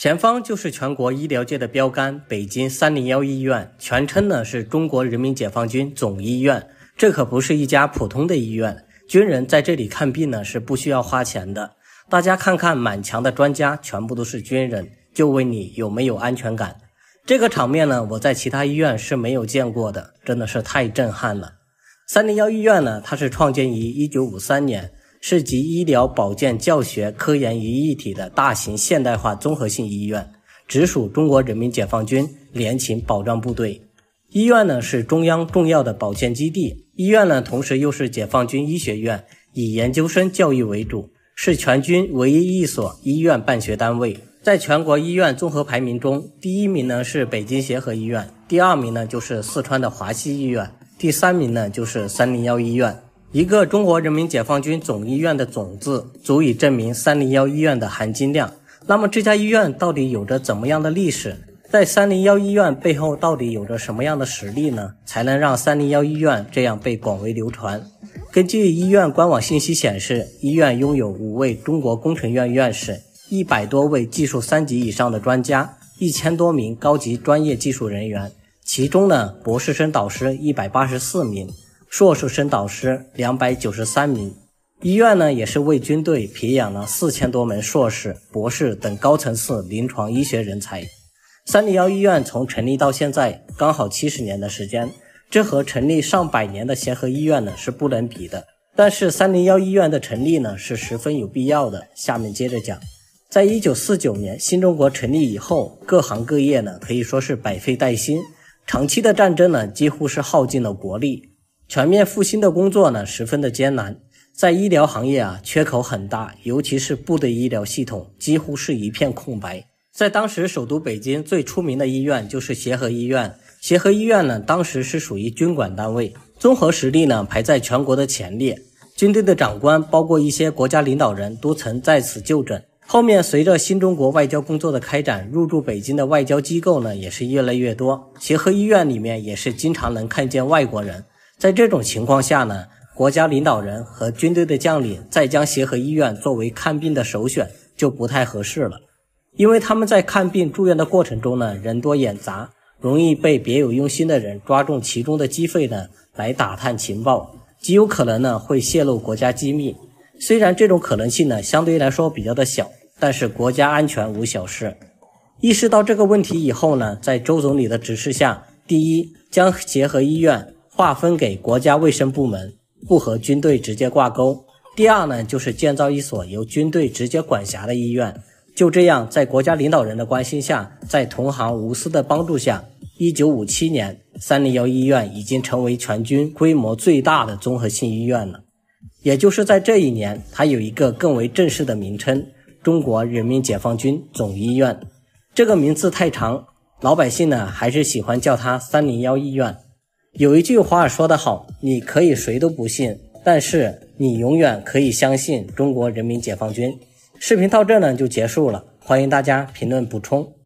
前方就是全国医疗界的标杆——北京三零幺医院，全称呢是中国人民解放军总医院。这可不是一家普通的医院，军人在这里看病呢是不需要花钱的。大家看看满墙的专家，全部都是军人，就问你有没有安全感？这个场面呢，我在其他医院是没有见过的，真的是太震撼了。三零幺医院呢，它是创建于一九五三年。是集医疗、保健、教学、科研于一体的大型现代化综合性医院，直属中国人民解放军联勤保障部队。医院呢是中央重要的保健基地。医院呢同时又是解放军医学院，以研究生教育为主，是全军唯一一所医院办学单位。在全国医院综合排名中，第一名呢是北京协和医院，第二名呢就是四川的华西医院，第三名呢就是三零幺医院。一个中国人民解放军总医院的“总”字，足以证明三零幺医院的含金量。那么，这家医院到底有着怎么样的历史？在三零幺医院背后，到底有着什么样的实力呢？才能让三零幺医院这样被广为流传？根据医院官网信息显示，医院拥有五位中国工程院院士，一百多位技术三级以上的专家，一千多名高级专业技术人员，其中呢，博士生导师一百八十四名。硕士生导师两百九十三名，医院呢也是为军队培养了四千多名硕士、博士等高层次临床医学人才。三零幺医院从成立到现在刚好七十年的时间，这和成立上百年的协和医院呢是不能比的。但是三零幺医院的成立呢是十分有必要的。下面接着讲，在一九四九年新中国成立以后，各行各业呢可以说是百废待兴，长期的战争呢几乎是耗尽了国力。全面复兴的工作呢，十分的艰难。在医疗行业啊，缺口很大，尤其是部队医疗系统几乎是一片空白。在当时，首都北京最出名的医院就是协和医院。协和医院呢，当时是属于军管单位，综合实力呢排在全国的前列。军队的长官，包括一些国家领导人都曾在此就诊。后面随着新中国外交工作的开展，入驻北京的外交机构呢也是越来越多。协和医院里面也是经常能看见外国人。在这种情况下呢，国家领导人和军队的将领再将协和医院作为看病的首选就不太合适了，因为他们在看病住院的过程中呢，人多眼杂，容易被别有用心的人抓住其中的机会呢，来打探情报，极有可能呢会泄露国家机密。虽然这种可能性呢，相对来说比较的小，但是国家安全无小事。意识到这个问题以后呢，在周总理的指示下，第一将协和医院。划分给国家卫生部门，不和军队直接挂钩。第二呢，就是建造一所由军队直接管辖的医院。就这样，在国家领导人的关心下，在同行无私的帮助下，一九五七年，三零幺医院已经成为全军规模最大的综合性医院了。也就是在这一年，它有一个更为正式的名称——中国人民解放军总医院。这个名字太长，老百姓呢还是喜欢叫它三零幺医院。有一句话说得好，你可以谁都不信，但是你永远可以相信中国人民解放军。视频到这呢就结束了，欢迎大家评论补充。